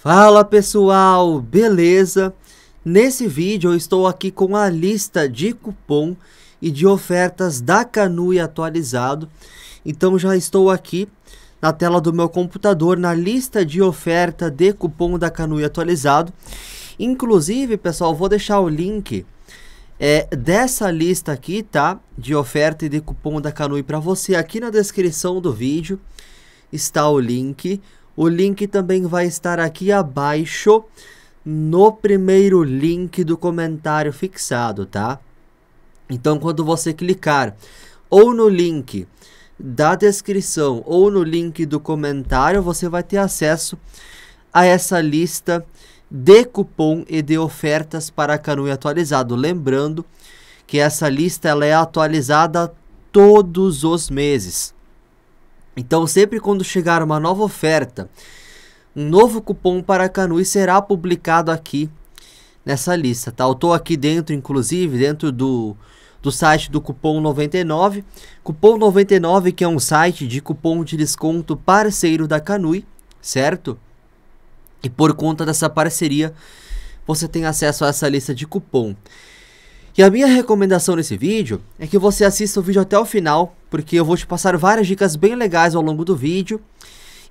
Fala pessoal, beleza? Nesse vídeo eu estou aqui com a lista de cupom e de ofertas da Canui atualizado. Então já estou aqui na tela do meu computador na lista de oferta de cupom da Canui atualizado. Inclusive, pessoal, vou deixar o link é, dessa lista aqui, tá? De oferta e de cupom da Canui para você aqui na descrição do vídeo está o link. O link também vai estar aqui abaixo no primeiro link do comentário fixado, tá? Então, quando você clicar ou no link da descrição ou no link do comentário, você vai ter acesso a essa lista de cupom e de ofertas para Canui atualizado. Lembrando que essa lista ela é atualizada todos os meses. Então, sempre quando chegar uma nova oferta, um novo cupom para Canui será publicado aqui nessa lista, tá? Eu tô aqui dentro, inclusive, dentro do, do site do Cupom 99. Cupom 99, que é um site de cupom de desconto parceiro da Canui, certo? E por conta dessa parceria, você tem acesso a essa lista de cupom. E a minha recomendação nesse vídeo é que você assista o vídeo até o final, porque eu vou te passar várias dicas bem legais ao longo do vídeo.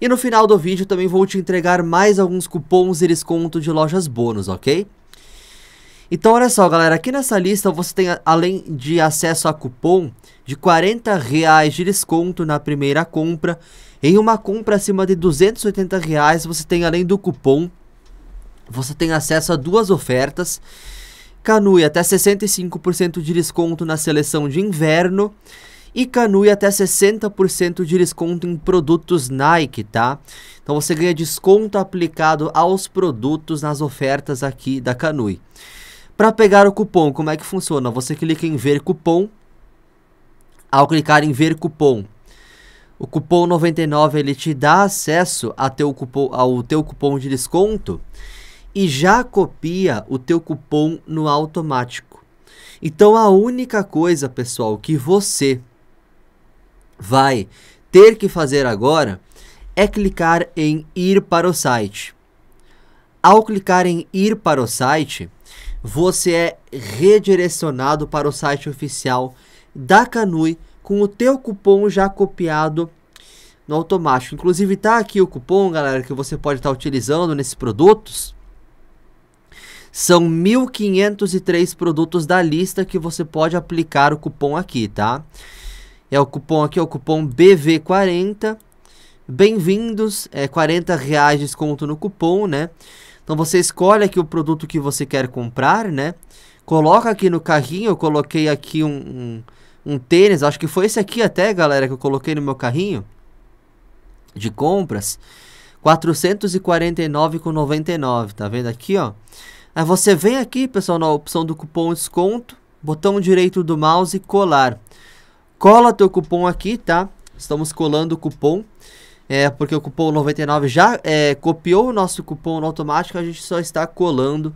E no final do vídeo também vou te entregar mais alguns cupons e desconto de lojas bônus, ok? Então olha só galera, aqui nessa lista você tem além de acesso a cupom de 40 reais de desconto na primeira compra, em uma compra acima de 280 reais você tem além do cupom, você tem acesso a duas ofertas Canui até 65% de desconto na seleção de inverno e Canui até 60% de desconto em produtos Nike, tá? Então você ganha desconto aplicado aos produtos nas ofertas aqui da Canui. Para pegar o cupom, como é que funciona? Você clica em ver cupom. Ao clicar em ver cupom, o cupom 99 ele te dá acesso a teu cupom, ao teu cupom de desconto e já copia o teu cupom no automático. Então a única coisa, pessoal, que você vai ter que fazer agora é clicar em ir para o site. Ao clicar em ir para o site, você é redirecionado para o site oficial da Canui com o teu cupom já copiado no automático. Inclusive tá aqui o cupom, galera, que você pode estar tá utilizando nesses produtos são 1.503 produtos da lista que você pode aplicar o cupom aqui, tá? É o cupom aqui, é o cupom BV40. Bem-vindos, é 40 reais de desconto no cupom, né? Então você escolhe aqui o produto que você quer comprar, né? Coloca aqui no carrinho, eu coloquei aqui um, um, um tênis, acho que foi esse aqui até, galera, que eu coloquei no meu carrinho de compras. 449,99, tá vendo aqui, ó? Aí ah, você vem aqui, pessoal, na opção do cupom desconto, botão direito do mouse, colar. Cola teu cupom aqui, tá? Estamos colando o cupom, é, porque o cupom 99 já é, copiou o nosso cupom no automático, a gente só está colando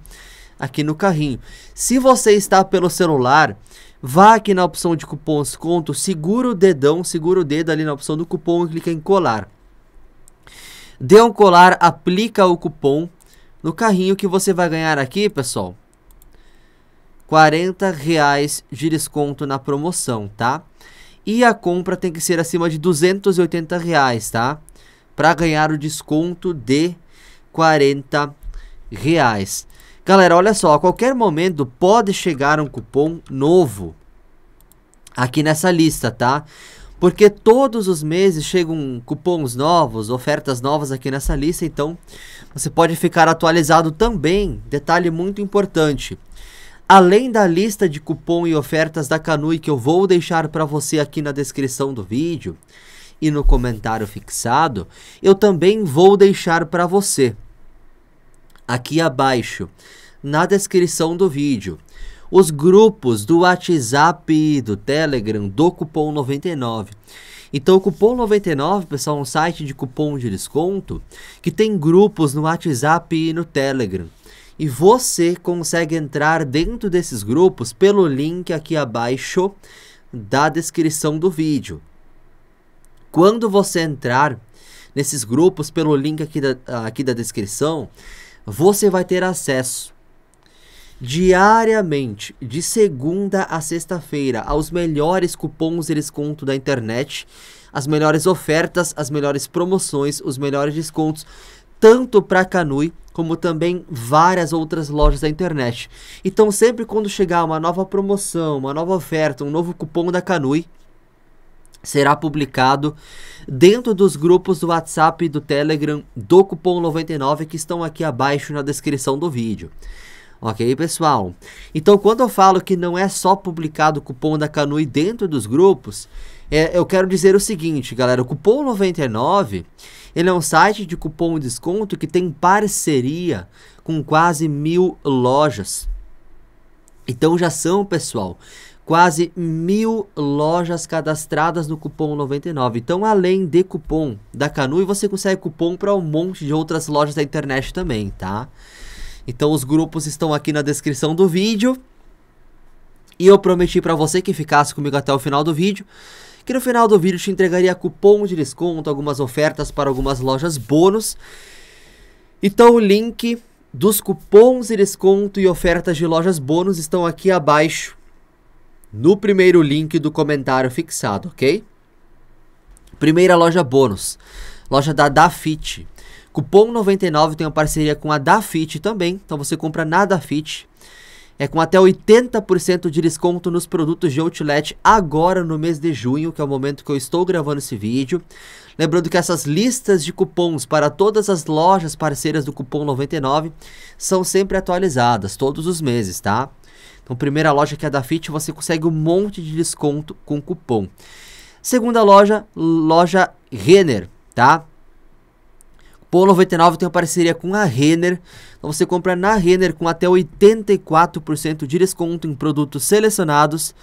aqui no carrinho. Se você está pelo celular, vá aqui na opção de cupom desconto, segura o dedão, segura o dedo ali na opção do cupom e clica em colar. Dê um colar, aplica o cupom no carrinho que você vai ganhar aqui, pessoal, 40 reais de desconto na promoção, tá? E a compra tem que ser acima de 280 reais, tá? Para ganhar o desconto de 40 reais. Galera, olha só, a qualquer momento pode chegar um cupom novo aqui nessa lista, tá? porque todos os meses chegam cupons novos, ofertas novas aqui nessa lista, então você pode ficar atualizado também. Detalhe muito importante. Além da lista de cupom e ofertas da Canui que eu vou deixar para você aqui na descrição do vídeo e no comentário fixado, eu também vou deixar para você aqui abaixo na descrição do vídeo os grupos do WhatsApp, do Telegram, do Cupom 99. Então, o Cupom 99, pessoal, é um site de cupom de desconto que tem grupos no WhatsApp e no Telegram. E você consegue entrar dentro desses grupos pelo link aqui abaixo da descrição do vídeo. Quando você entrar nesses grupos pelo link aqui da, aqui da descrição, você vai ter acesso diariamente, de segunda a sexta-feira, aos melhores cupons e desconto da internet, as melhores ofertas, as melhores promoções, os melhores descontos, tanto para Canui como também várias outras lojas da internet. Então, sempre quando chegar uma nova promoção, uma nova oferta, um novo cupom da Canui, será publicado dentro dos grupos do WhatsApp e do Telegram do cupom 99 que estão aqui abaixo na descrição do vídeo. Ok, pessoal? Então, quando eu falo que não é só publicado o cupom da Canui dentro dos grupos, é, eu quero dizer o seguinte, galera, o cupom 99, ele é um site de cupom de desconto que tem parceria com quase mil lojas. Então já são, pessoal, quase mil lojas cadastradas no cupom 99. Então, além de cupom da Canui, você consegue cupom para um monte de outras lojas da internet também, tá? Então os grupos estão aqui na descrição do vídeo. E eu prometi para você que ficasse comigo até o final do vídeo, que no final do vídeo te entregaria cupom de desconto, algumas ofertas para algumas lojas bônus. Então o link dos cupons de desconto e ofertas de lojas bônus estão aqui abaixo, no primeiro link do comentário fixado, ok? Primeira loja bônus, loja da Dafit. Cupom 99 tem uma parceria com a Dafit também, então você compra na Dafit. É com até 80% de desconto nos produtos de Outlet agora no mês de junho, que é o momento que eu estou gravando esse vídeo. Lembrando que essas listas de cupons para todas as lojas parceiras do cupom 99 são sempre atualizadas, todos os meses, tá? Então, primeira loja que é da Fit, você consegue um monte de desconto com cupom. Segunda loja, loja Renner, tá? Polo 99 tem uma parceria com a Renner. Então você compra na Renner com até 84% de desconto em produtos selecionados,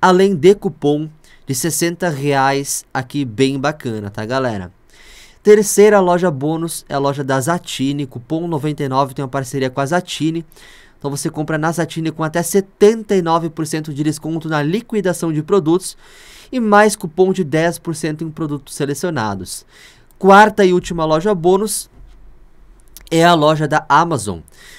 além de cupom de 60 reais aqui bem bacana, tá galera? Terceira loja bônus é a loja da Zatini, cupom 99 tem uma parceria com a Zatini. Então você compra na Zatini com até 79% de desconto na liquidação de produtos e mais cupom de 10% em produtos selecionados. Quarta e última loja bônus é a loja da Amazon.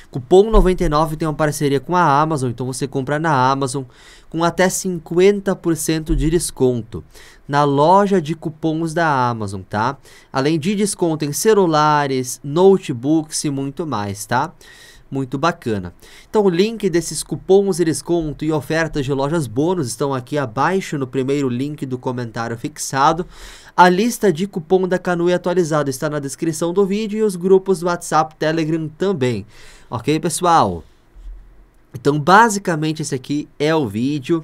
Cupom 99 tem uma parceria com a Amazon, então você compra na Amazon com até 50% de desconto na loja de cupons da Amazon, tá? Além de desconto em celulares, notebooks e muito mais, tá? muito bacana. Então o link desses cupons de desconto e ofertas de lojas bônus estão aqui abaixo no primeiro link do comentário fixado. A lista de cupom da Canoe atualizado está na descrição do vídeo e os grupos do WhatsApp, Telegram também. Ok, pessoal? Então, basicamente, esse aqui é o vídeo.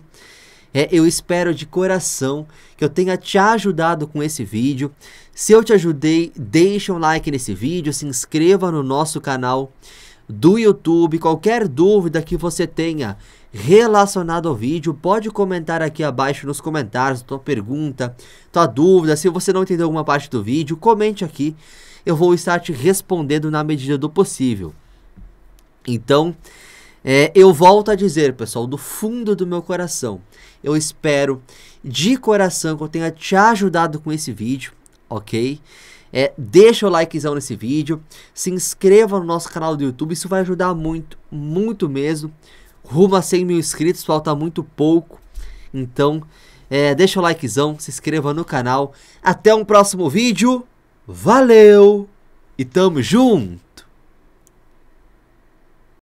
É, eu espero de coração que eu tenha te ajudado com esse vídeo. Se eu te ajudei, deixa um like nesse vídeo, se inscreva no nosso canal do YouTube, qualquer dúvida que você tenha relacionado ao vídeo, pode comentar aqui abaixo nos comentários, tua pergunta, tua dúvida, se você não entendeu alguma parte do vídeo, comente aqui, eu vou estar te respondendo na medida do possível. Então, é, eu volto a dizer, pessoal, do fundo do meu coração, eu espero de coração que eu tenha te ajudado com esse vídeo, ok? É, deixa o likezão nesse vídeo, se inscreva no nosso canal do YouTube, isso vai ajudar muito, muito mesmo. Rumo a 100 mil inscritos, falta tá muito pouco. Então, é, deixa o likezão, se inscreva no canal. Até um próximo vídeo, valeu e tamo junto!